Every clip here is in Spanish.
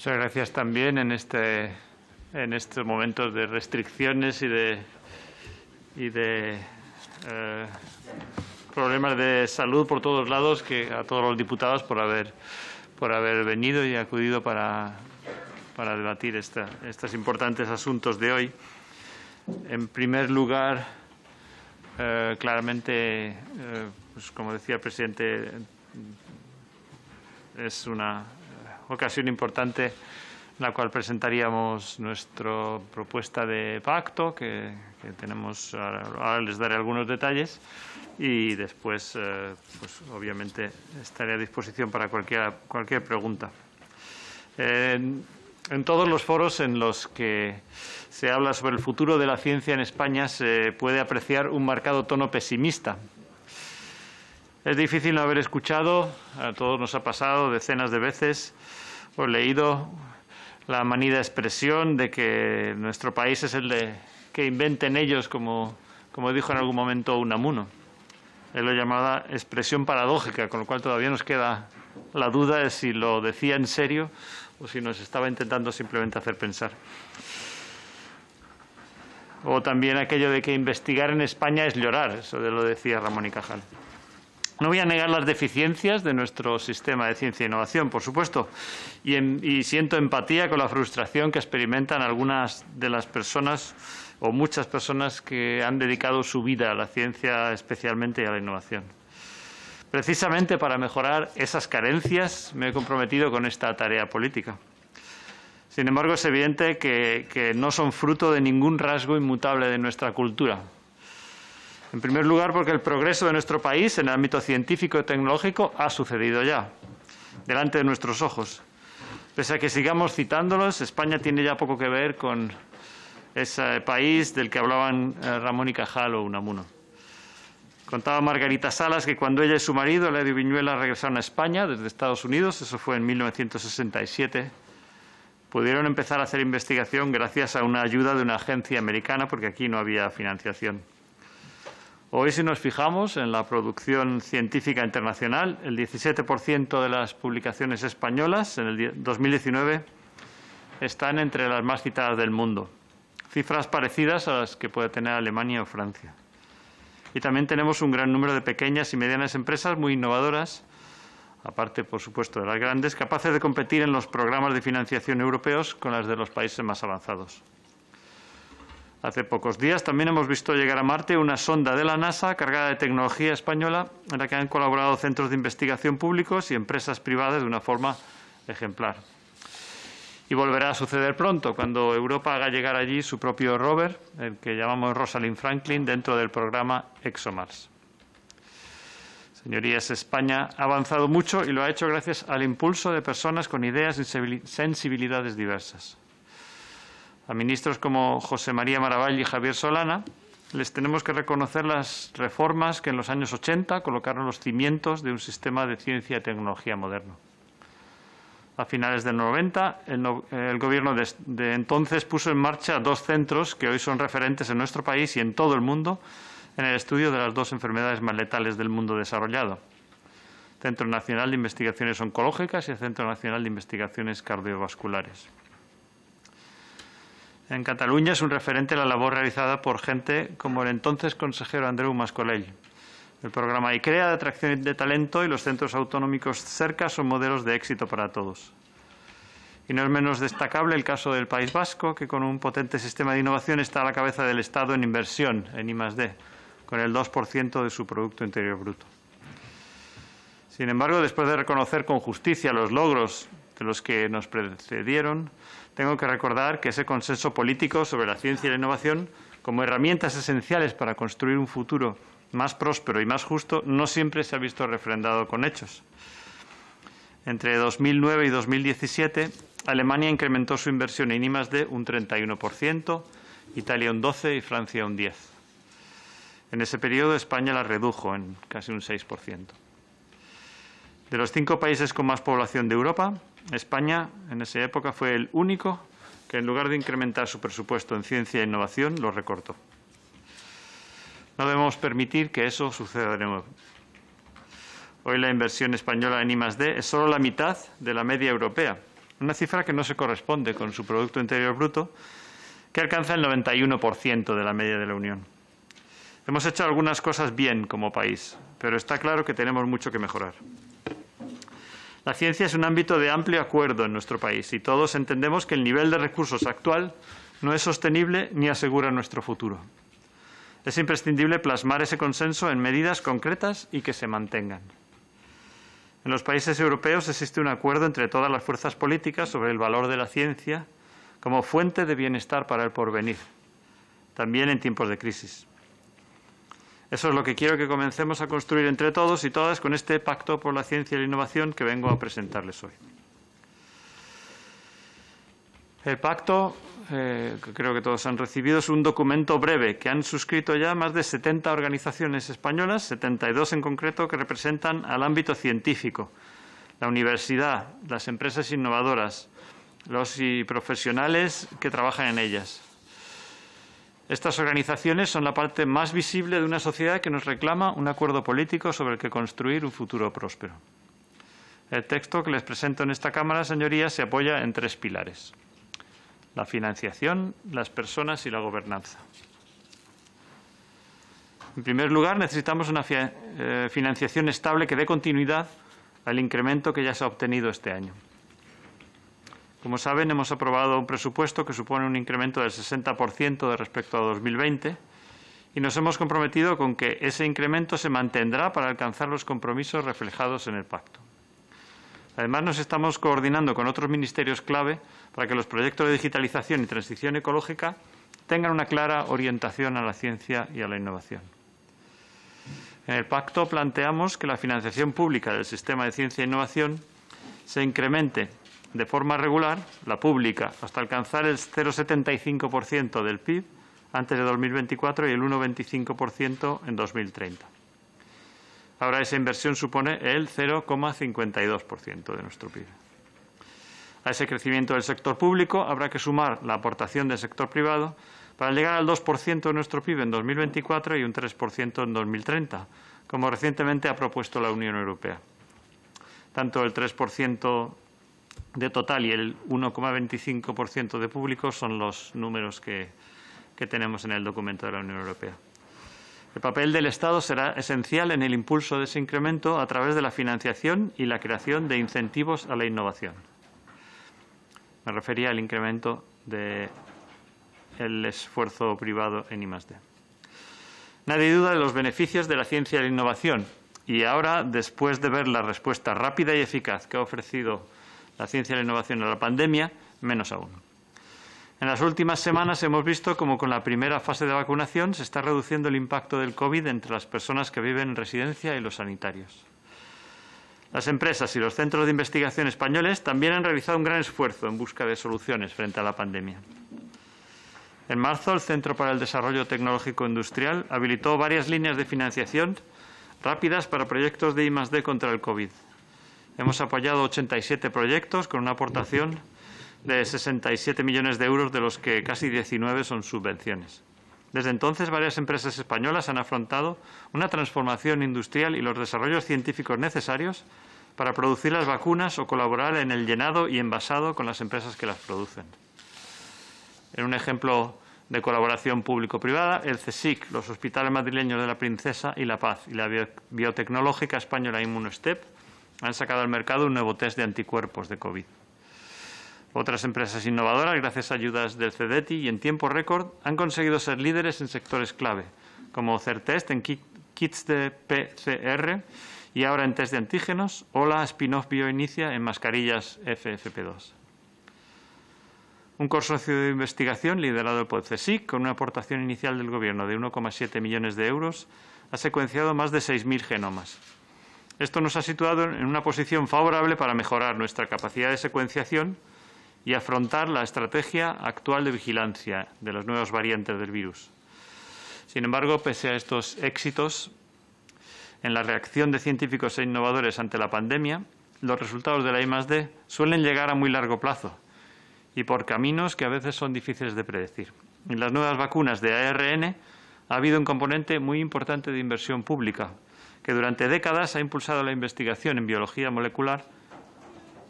Muchas gracias también en, este, en estos momentos de restricciones y de, y de eh, problemas de salud por todos lados que a todos los diputados por haber, por haber venido y acudido para, debatir esta, estos importantes asuntos de hoy. En primer lugar, eh, claramente, eh, pues como decía el presidente, es una ocasión importante en la cual presentaríamos nuestra propuesta de pacto, que, tenemos, ahora, les daré algunos detalles, y después, eh, pues obviamente, estaré a disposición para cualquier, cualquier pregunta. en todos los foros en los que se habla sobre el futuro de la ciencia en España se puede apreciar un marcado tono pesimista es difícil no haber escuchado, a todos nos ha pasado decenas de veces o leído la manida expresión de que nuestro país es el de que inventen ellos, como, como dijo en algún momento Unamuno. Es lo llamada expresión paradójica, con lo cual todavía nos queda la duda de si lo decía en serio o si nos estaba intentando simplemente hacer pensar. O también aquello de que investigar en España es llorar, eso de lo decía Ramón y Cajal. No voy a negar las deficiencias de nuestro sistema de ciencia e innovación, por supuesto, y, siento empatía con la frustración que experimentan algunas de las personas o muchas personas que han dedicado su vida a la ciencia especialmente a la innovación. Precisamente para mejorar esas carencias me he comprometido con esta tarea política. Sin embargo, es evidente que no son fruto de ningún rasgo inmutable de nuestra cultura, en primer lugar, porque el progreso de nuestro país en el ámbito científico y tecnológico ha sucedido ya, delante de nuestros ojos. Pese a que sigamos citándolos, España tiene ya poco que ver con ese país del que hablaban eh, Ramón y Cajal o Unamuno. Contaba Margarita Salas que cuando ella y su marido, Eladio Viñuela, regresaron a España desde Estados Unidos, eso fue en 1967, pudieron empezar a hacer investigación gracias a una ayuda de una agencia americana, porque aquí no había financiación. Hoy, si nos fijamos en la producción científica internacional, el 17% de las publicaciones españolas en el 2019 están entre las más citadas del mundo, cifras parecidas a las que puede tener Alemania o Francia. Y también tenemos un gran número de pequeñas y medianas empresas muy innovadoras, aparte, por supuesto, de las grandes, capaces de competir en los programas de financiación europeos con las de los países más avanzados hace pocos días. También hemos visto llegar a Marte una sonda de la NASA cargada de tecnología española en la que han colaborado centros de investigación públicos y empresas privadas de una forma ejemplar. Y volverá a suceder pronto, cuando Europa haga llegar allí su propio rover, el que llamamos Rosalind Franklin, dentro del programa ExoMars. Señorías, España ha avanzado mucho y lo ha hecho gracias al impulso de personas con ideas y sensibilidades diversas. A ministros como José María Maravall y Javier Solana les tenemos que reconocer las reformas que en los años 80 colocaron los cimientos de un sistema de ciencia y tecnología moderno. A finales del 90, el, Gobierno de, entonces puso en marcha dos centros que hoy son referentes en nuestro país y en todo el mundo en el estudio de las dos enfermedades más letales del mundo desarrollado, Centro Nacional de Investigaciones Oncológicas y el Centro Nacional de Investigaciones Cardiovasculares. En Cataluña es un referente la labor realizada por gente como el entonces consejero Andreu Mascolell. El programa ICREA de atracción de talento y los centros autonómicos cerca son modelos de éxito para todos. Y no es menos destacable el caso del País Vasco, que con un potente sistema de innovación está a la cabeza del Estado en inversión, en I+.D., con el 2% de su Producto Interior Bruto. Sin embargo, después de reconocer con justicia los logros de los que nos precedieron, tengo que recordar que ese consenso político sobre la ciencia y la innovación como herramientas esenciales para construir un futuro más próspero y más justo no siempre se ha visto refrendado con hechos. Entre 2009 y 2017, Alemania incrementó su inversión en de un 31%, Italia un 12% y Francia un 10%. En ese periodo, España la redujo en casi un 6%. De los cinco países con más población de Europa, España en esa época fue el único que en lugar de incrementar su presupuesto en ciencia e innovación, lo recortó. No debemos permitir que eso suceda de nuevo. Hoy la inversión española en I+D es solo la mitad de la media europea, una cifra que no se corresponde con su Producto Interior Bruto, que alcanza el 91% de la media de la Unión. Hemos hecho algunas cosas bien como país, pero está claro que tenemos mucho que mejorar. La ciencia es un ámbito de amplio acuerdo en nuestro país y todos entendemos que el nivel de recursos actual no es sostenible ni asegura nuestro futuro. Es imprescindible plasmar ese consenso en medidas concretas y que se mantengan. En los países europeos existe un acuerdo entre todas las fuerzas políticas sobre el valor de la ciencia como fuente de bienestar para el porvenir, también en tiempos de crisis. Eso es lo que quiero que comencemos a construir entre todos y todas con este pacto por la ciencia y la innovación que vengo a presentarles hoy. El pacto, eh, que creo que todos han recibido, es un documento breve que han suscrito ya más de 70 organizaciones españolas, 72 en concreto, que representan al ámbito científico, la universidad, las empresas innovadoras, los y profesionales que trabajan en ellas. Estas organizaciones son la parte más visible de una sociedad que nos reclama un acuerdo político sobre el que construir un futuro próspero. El texto que les presento en esta Cámara, señorías, se apoya en tres pilares. La financiación, las personas y la gobernanza. En primer lugar, necesitamos una eh, financiación estable que dé continuidad al incremento que ya se ha obtenido este año. Como saben, hemos aprobado un presupuesto que supone un incremento del 60% de respecto a 2020 y nos hemos comprometido con que ese incremento se mantendrá para alcanzar los compromisos reflejados en el pacto. Además, nos estamos coordinando con otros ministerios clave para que los proyectos de digitalización y transición ecológica tengan una clara orientación a la ciencia y a la innovación. En el pacto planteamos que la financiación pública del sistema de ciencia e innovación se incremente de forma regular, la pública, hasta alcanzar el 0,75% del PIB antes de 2024 y el 1,25% en 2030. Ahora esa inversión supone el 0,52% de nuestro PIB. A ese crecimiento del sector público habrá que sumar la aportación del sector privado para llegar al 2% de nuestro PIB en 2024 y un 3% en 2030, como recientemente ha propuesto la Unión Europea. Tanto el 3% de total y el 1,25% de público son los números que, tenemos en el documento de la Unión Europea. El papel del Estado será esencial en el impulso de ese incremento a través de la financiación y la creación de incentivos a la innovación. Me refería al incremento del esfuerzo privado en I+.D. Nadie duda de los beneficios de la ciencia y la innovación. Y ahora, después de ver la respuesta rápida y eficaz que ha ofrecido la ciencia y la innovación a la pandemia, menos aún. En las últimas semanas hemos visto cómo con la primera fase de vacunación se está reduciendo el impacto del COVID entre las personas que viven en residencia y los sanitarios. Las empresas y los centros de investigación españoles también han realizado un gran esfuerzo en busca de soluciones frente a la pandemia. En marzo, el Centro para el Desarrollo Tecnológico Industrial habilitó varias líneas de financiación rápidas para proyectos de I+D contra el COVID, Hemos apoyado 87 proyectos con una aportación de 67 millones de euros, de los que casi 19 son subvenciones. Desde entonces, varias empresas españolas han afrontado una transformación industrial y los desarrollos científicos necesarios para producir las vacunas o colaborar en el llenado y envasado con las empresas que las producen. En un ejemplo de colaboración público-privada, el CSIC, los hospitales madrileños de la Princesa y La Paz y la biotecnológica española Inmunostep han sacado al mercado un nuevo test de anticuerpos de COVID. Otras empresas innovadoras, gracias a ayudas del CEDETI y en tiempo récord, han conseguido ser líderes en sectores clave, como Certest en kits de PCR y ahora en test de antígenos o la spin off Bioinicia en mascarillas FFP2. Un consorcio de investigación liderado por CSIC, con una aportación inicial del Gobierno de 1,7 millones de euros, ha secuenciado más de 6.000 genomas, esto nos ha situado en una posición favorable para mejorar nuestra capacidad de secuenciación y afrontar la estrategia actual de vigilancia de las nuevas variantes del virus. Sin embargo, pese a estos éxitos en la reacción de científicos e innovadores ante la pandemia, los resultados de la I+D suelen llegar a muy largo plazo y por caminos que a veces son difíciles de predecir. En las nuevas vacunas de ARN ha habido un componente muy importante de inversión pública, que durante décadas ha impulsado la investigación en biología molecular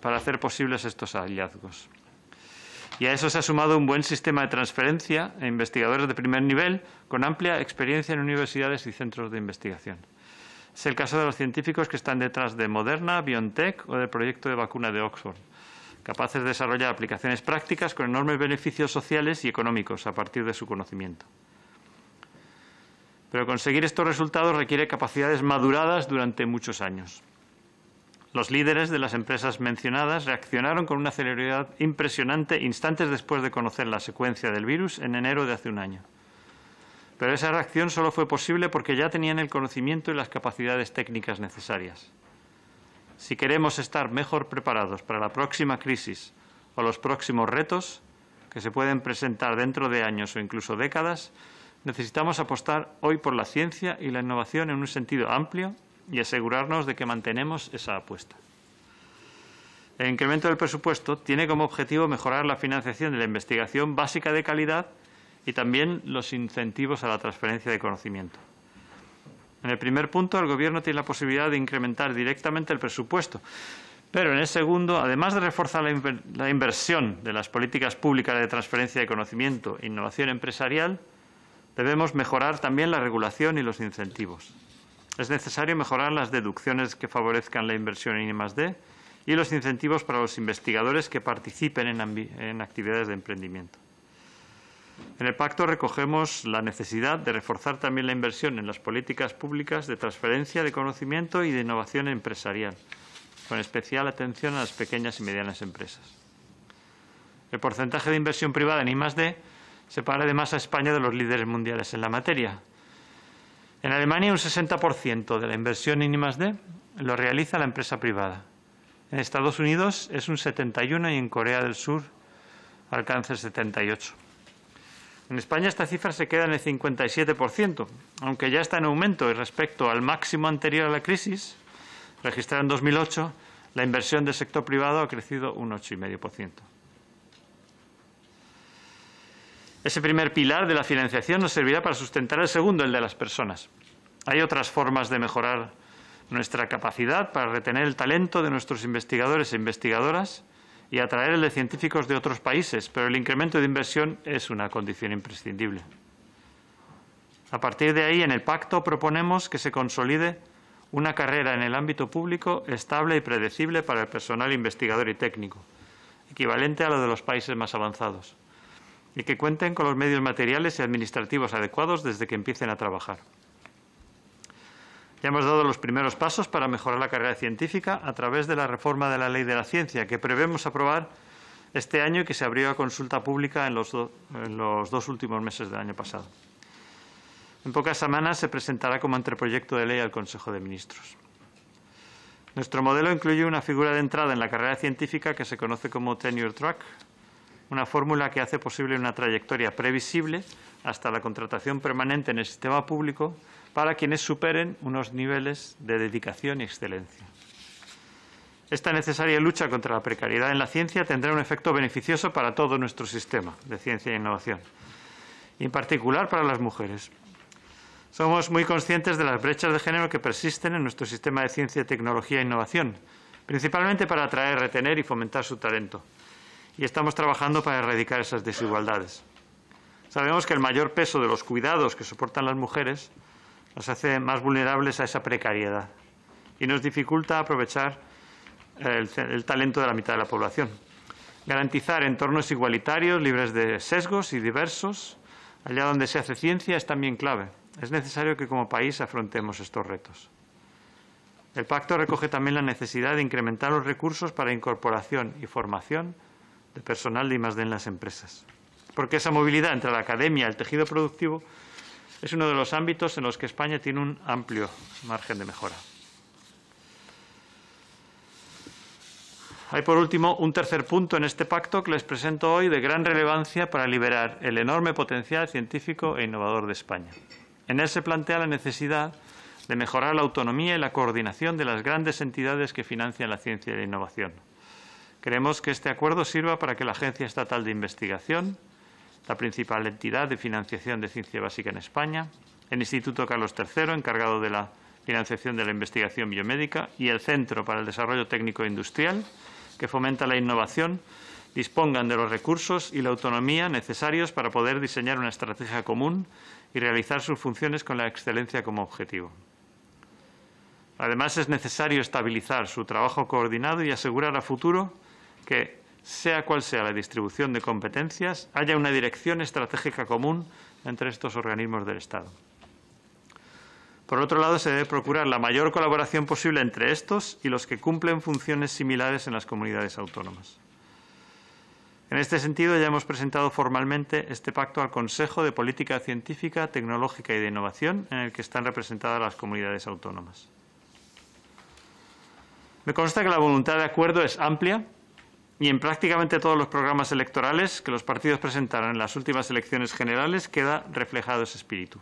para hacer posibles estos hallazgos. Y a eso se ha sumado un buen sistema de transferencia a e investigadores de primer nivel con amplia experiencia en universidades y centros de investigación. Es el caso de los científicos que están detrás de Moderna, BioNTech o del proyecto de vacuna de Oxford, capaces de desarrollar aplicaciones prácticas con enormes beneficios sociales y económicos a partir de su conocimiento. Pero conseguir estos resultados requiere capacidades maduradas durante muchos años. Los líderes de las empresas mencionadas reaccionaron con una celeridad impresionante instantes después de conocer la secuencia del virus en enero de hace un año. Pero esa reacción solo fue posible porque ya tenían el conocimiento y las capacidades técnicas necesarias. Si queremos estar mejor preparados para la próxima crisis o los próximos retos que se pueden presentar dentro de años o incluso décadas, Necesitamos apostar hoy por la ciencia y la innovación en un sentido amplio y asegurarnos de que mantenemos esa apuesta. El incremento del presupuesto tiene como objetivo mejorar la financiación de la investigación básica de calidad y también los incentivos a la transferencia de conocimiento. En el primer punto, el Gobierno tiene la posibilidad de incrementar directamente el presupuesto, pero en el segundo, además de reforzar la, inversión de las políticas públicas de transferencia de conocimiento e innovación empresarial, Debemos mejorar también la regulación y los incentivos. Es necesario mejorar las deducciones que favorezcan la inversión en I+.D. y los incentivos para los investigadores que participen en, actividades de emprendimiento. En el pacto recogemos la necesidad de reforzar también la inversión en las políticas públicas de transferencia de conocimiento y de innovación empresarial, con especial atención a las pequeñas y medianas empresas. El porcentaje de inversión privada en I+.D Separa además a España de los líderes mundiales en la materia. En Alemania, un 60% de la inversión en I+.D. lo realiza la empresa privada. En Estados Unidos es un 71% y en Corea del Sur alcanza el 78%. En España esta cifra se queda en el 57%, aunque ya está en aumento y respecto al máximo anterior a la crisis, registrada en 2008, la inversión del sector privado ha crecido un 8,5%. Ese primer pilar de la financiación nos servirá para sustentar el segundo, el de las personas. Hay otras formas de mejorar nuestra capacidad para retener el talento de nuestros investigadores e investigadoras y atraer el de científicos de otros países, pero el incremento de inversión es una condición imprescindible. A partir de ahí, en el pacto proponemos que se consolide una carrera en el ámbito público estable y predecible para el personal investigador y técnico, equivalente a la de los países más avanzados y que cuenten con los medios materiales y administrativos adecuados desde que empiecen a trabajar. Ya hemos dado los primeros pasos para mejorar la carrera científica a través de la reforma de la Ley de la Ciencia, que prevemos aprobar este año y que se abrió a consulta pública en los, dos últimos meses del año pasado. En pocas semanas se presentará como anteproyecto de ley al Consejo de Ministros. Nuestro modelo incluye una figura de entrada en la carrera científica que se conoce como tenure track, una fórmula que hace posible una trayectoria previsible hasta la contratación permanente en el sistema público para quienes superen unos niveles de dedicación y excelencia. Esta necesaria lucha contra la precariedad en la ciencia tendrá un efecto beneficioso para todo nuestro sistema de ciencia e innovación, y en particular para las mujeres. Somos muy conscientes de las brechas de género que persisten en nuestro sistema de ciencia, tecnología e innovación, principalmente para atraer, retener y fomentar su talento y estamos trabajando para erradicar esas desigualdades. Sabemos que el mayor peso de los cuidados que soportan las mujeres las hace más vulnerables a esa precariedad y nos dificulta aprovechar el, el talento de la mitad de la población. Garantizar entornos igualitarios, libres de sesgos y diversos, allá donde se hace ciencia, es también clave. Es necesario que como país afrontemos estos retos. El pacto recoge también la necesidad de incrementar los recursos para incorporación y formación de personal y más en las empresas. Porque esa movilidad entre la academia y el tejido productivo es uno de los ámbitos en los que España tiene un amplio margen de mejora. Hay, por último, un tercer punto en este pacto que les presento hoy de gran relevancia para liberar el enorme potencial científico e innovador de España. En él se plantea la necesidad de mejorar la autonomía y la coordinación de las grandes entidades que financian la ciencia y la innovación Creemos que este acuerdo sirva para que la Agencia Estatal de Investigación, la principal entidad de financiación de ciencia básica en España, el Instituto Carlos III, encargado de la financiación de la investigación biomédica, y el Centro para el Desarrollo Técnico Industrial, que fomenta la innovación, dispongan de los recursos y la autonomía necesarios para poder diseñar una estrategia común y realizar sus funciones con la excelencia como objetivo. Además, es necesario estabilizar su trabajo coordinado y asegurar a futuro que, sea cual sea la distribución de competencias, haya una dirección estratégica común entre estos organismos del Estado. Por otro lado, se debe procurar la mayor colaboración posible entre estos y los que cumplen funciones similares en las comunidades autónomas. En este sentido, ya hemos presentado formalmente este pacto al Consejo de Política Científica, Tecnológica y de Innovación, en el que están representadas las comunidades autónomas. Me consta que la voluntad de acuerdo es amplia y en prácticamente todos los programas electorales que los partidos presentaron en las últimas elecciones generales queda reflejado ese espíritu.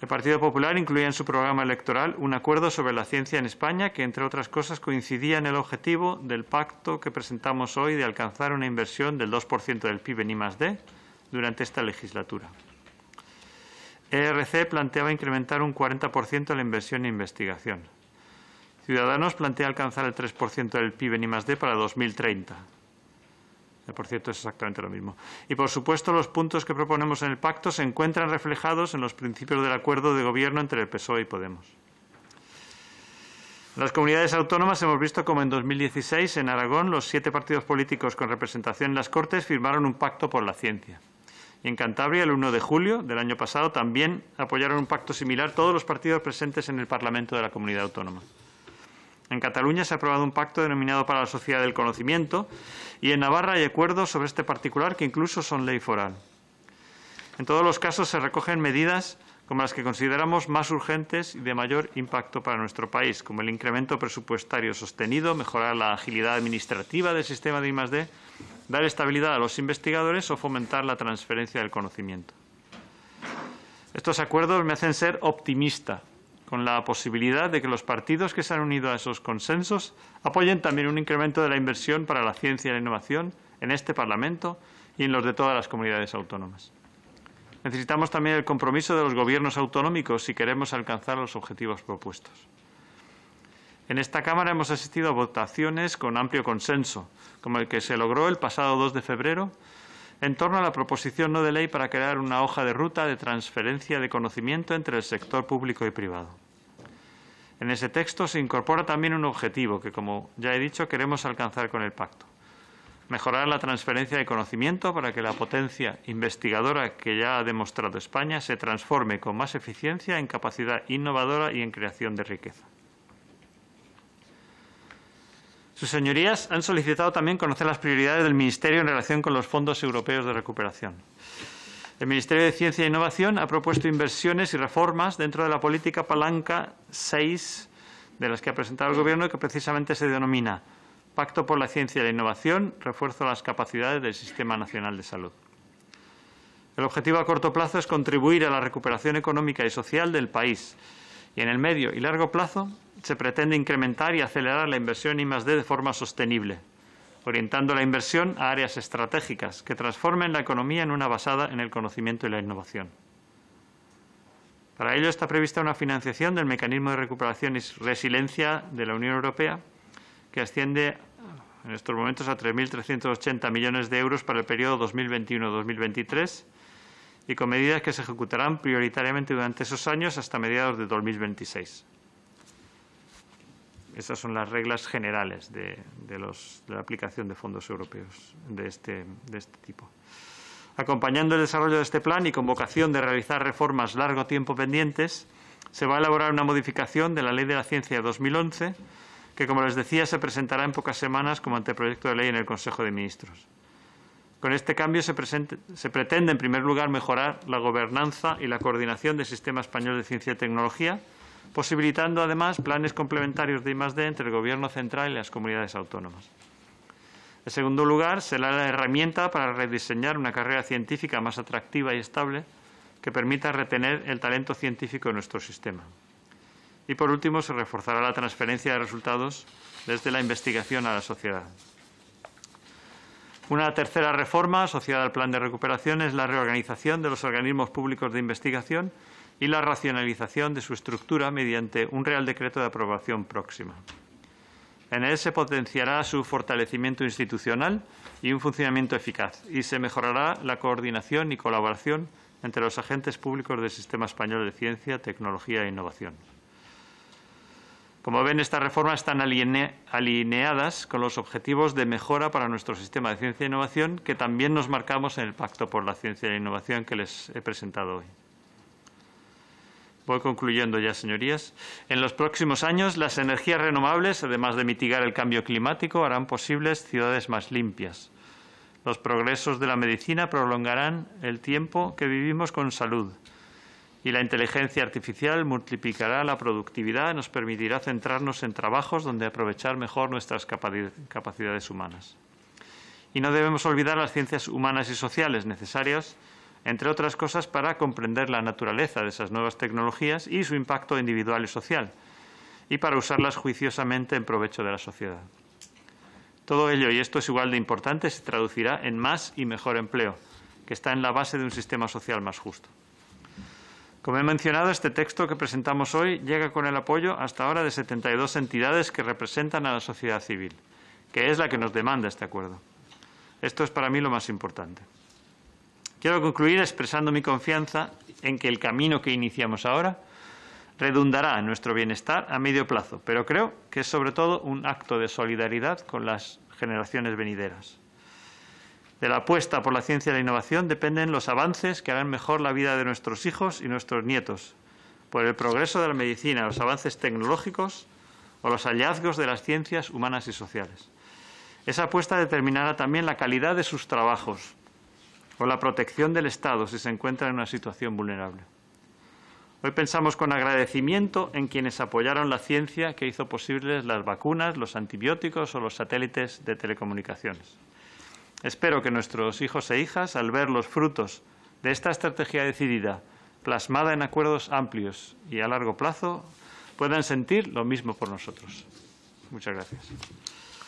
El Partido Popular incluía en su programa electoral un acuerdo sobre la ciencia en España que, entre otras cosas, coincidía en el objetivo del pacto que presentamos hoy de alcanzar una inversión del 2% del PIB en I+.D. durante esta legislatura. ERC planteaba incrementar un 40% la inversión en investigación. Ciudadanos plantea alcanzar el 3% del PIB en I+.D. para 2030. Por cierto, es exactamente lo mismo. Y, por supuesto, los puntos que proponemos en el pacto se encuentran reflejados en los principios del acuerdo de gobierno entre el PSOE y Podemos. Las comunidades autónomas hemos visto cómo en 2016 en Aragón los siete partidos políticos con representación en las Cortes firmaron un pacto por la ciencia. Y en Cantabria, el 1 de julio del año pasado, también apoyaron un pacto similar todos los partidos presentes en el Parlamento de la comunidad autónoma. En Cataluña se ha aprobado un pacto denominado para la sociedad del conocimiento y en Navarra hay acuerdos sobre este particular que incluso son ley foral. En todos los casos se recogen medidas como las que consideramos más urgentes y de mayor impacto para nuestro país, como el incremento presupuestario sostenido, mejorar la agilidad administrativa del sistema de I+D, dar estabilidad a los investigadores o fomentar la transferencia del conocimiento. Estos acuerdos me hacen ser optimista con la posibilidad de que los partidos que se han unido a esos consensos apoyen también un incremento de la inversión para la ciencia y la innovación en este Parlamento y en los de todas las comunidades autónomas. Necesitamos también el compromiso de los gobiernos autonómicos si queremos alcanzar los objetivos propuestos. En esta Cámara hemos asistido a votaciones con amplio consenso, como el que se logró el pasado 2 de febrero en torno a la proposición no de ley para crear una hoja de ruta de transferencia de conocimiento entre el sector público y privado. En ese texto se incorpora también un objetivo que, como ya he dicho, queremos alcanzar con el pacto. Mejorar la transferencia de conocimiento para que la potencia investigadora que ya ha demostrado España se transforme con más eficiencia en capacidad innovadora y en creación de riqueza. Sus señorías han solicitado también conocer las prioridades del Ministerio en relación con los fondos europeos de recuperación. El Ministerio de Ciencia e Innovación ha propuesto inversiones y reformas dentro de la política palanca 6 de las que ha presentado el Gobierno y que precisamente se denomina Pacto por la Ciencia y la Innovación, refuerzo de las capacidades del Sistema Nacional de Salud. El objetivo a corto plazo es contribuir a la recuperación económica y social del país, y en el medio y largo plazo se pretende incrementar y acelerar la inversión I+D de forma sostenible, orientando la inversión a áreas estratégicas que transformen la economía en una basada en el conocimiento y la innovación. Para ello está prevista una financiación del Mecanismo de Recuperación y Resiliencia de la Unión Europea, que asciende en estos momentos a 3.380 millones de euros para el periodo 2021-2023 y con medidas que se ejecutarán prioritariamente durante esos años hasta mediados de 2026. Esas son las reglas generales de, la aplicación de fondos europeos este, de este, tipo. Acompañando el desarrollo de este plan y con vocación de realizar reformas largo tiempo pendientes, se va a elaborar una modificación de la Ley de la Ciencia de 2011, que, como les decía, se presentará en pocas semanas como anteproyecto de ley en el Consejo de Ministros. Con este cambio se, pretende, en primer lugar, mejorar la gobernanza y la coordinación del sistema español de ciencia y tecnología, posibilitando, además, planes complementarios de I+.D. entre el Gobierno central y las comunidades autónomas. En segundo lugar, será la herramienta para rediseñar una carrera científica más atractiva y estable que permita retener el talento científico en nuestro sistema. Y, por último, se reforzará la transferencia de resultados desde la investigación a la sociedad. Una tercera reforma asociada al plan de recuperación es la reorganización de los organismos públicos de investigación y la racionalización de su estructura mediante un Real Decreto de aprobación próxima. En él se potenciará su fortalecimiento institucional y un funcionamiento eficaz, y se mejorará la coordinación y colaboración entre los agentes públicos del sistema español de ciencia, tecnología e innovación. Como ven, estas reformas están alineadas con los objetivos de mejora para nuestro sistema de ciencia e innovación, que también nos marcamos en el Pacto por la Ciencia e Innovación que les he presentado hoy. Voy concluyendo ya, señorías. En los próximos años, las energías renovables, además de mitigar el cambio climático, harán posibles ciudades más limpias. Los progresos de la medicina prolongarán el tiempo que vivimos con salud y la inteligencia artificial multiplicará la productividad y nos permitirá centrarnos en trabajos donde aprovechar mejor nuestras capacidades humanas. Y no debemos olvidar las ciencias humanas y sociales necesarias, entre otras cosas, para comprender la naturaleza de esas nuevas tecnologías y su impacto individual y social, y para usarlas juiciosamente en provecho de la sociedad. Todo ello, y esto es igual de importante, se traducirá en más y mejor empleo, que está en la base de un sistema social más justo. Como he mencionado, este texto que presentamos hoy llega con el apoyo hasta ahora de 72 entidades que representan a la sociedad civil, que es la que nos demanda este acuerdo. Esto es para mí lo más importante. Quiero concluir expresando mi confianza en que el camino que iniciamos ahora redundará en nuestro bienestar a medio plazo, pero creo que es sobre todo un acto de solidaridad con las generaciones venideras. De la apuesta por la ciencia y la innovación dependen los avances que harán mejor la vida de nuestros hijos y nuestros nietos, por el progreso de la medicina, los avances tecnológicos o los hallazgos de las ciencias humanas y sociales. Esa apuesta determinará también la calidad de sus trabajos o la protección del Estado si se encuentra en una situación vulnerable. Hoy pensamos con agradecimiento en quienes apoyaron la ciencia que hizo posibles las vacunas, los antibióticos o los satélites de telecomunicaciones. Espero que nuestros hijos e hijas, al ver los frutos de esta estrategia decidida, plasmada en acuerdos amplios y a largo plazo, puedan sentir lo mismo por nosotros. Muchas gracias.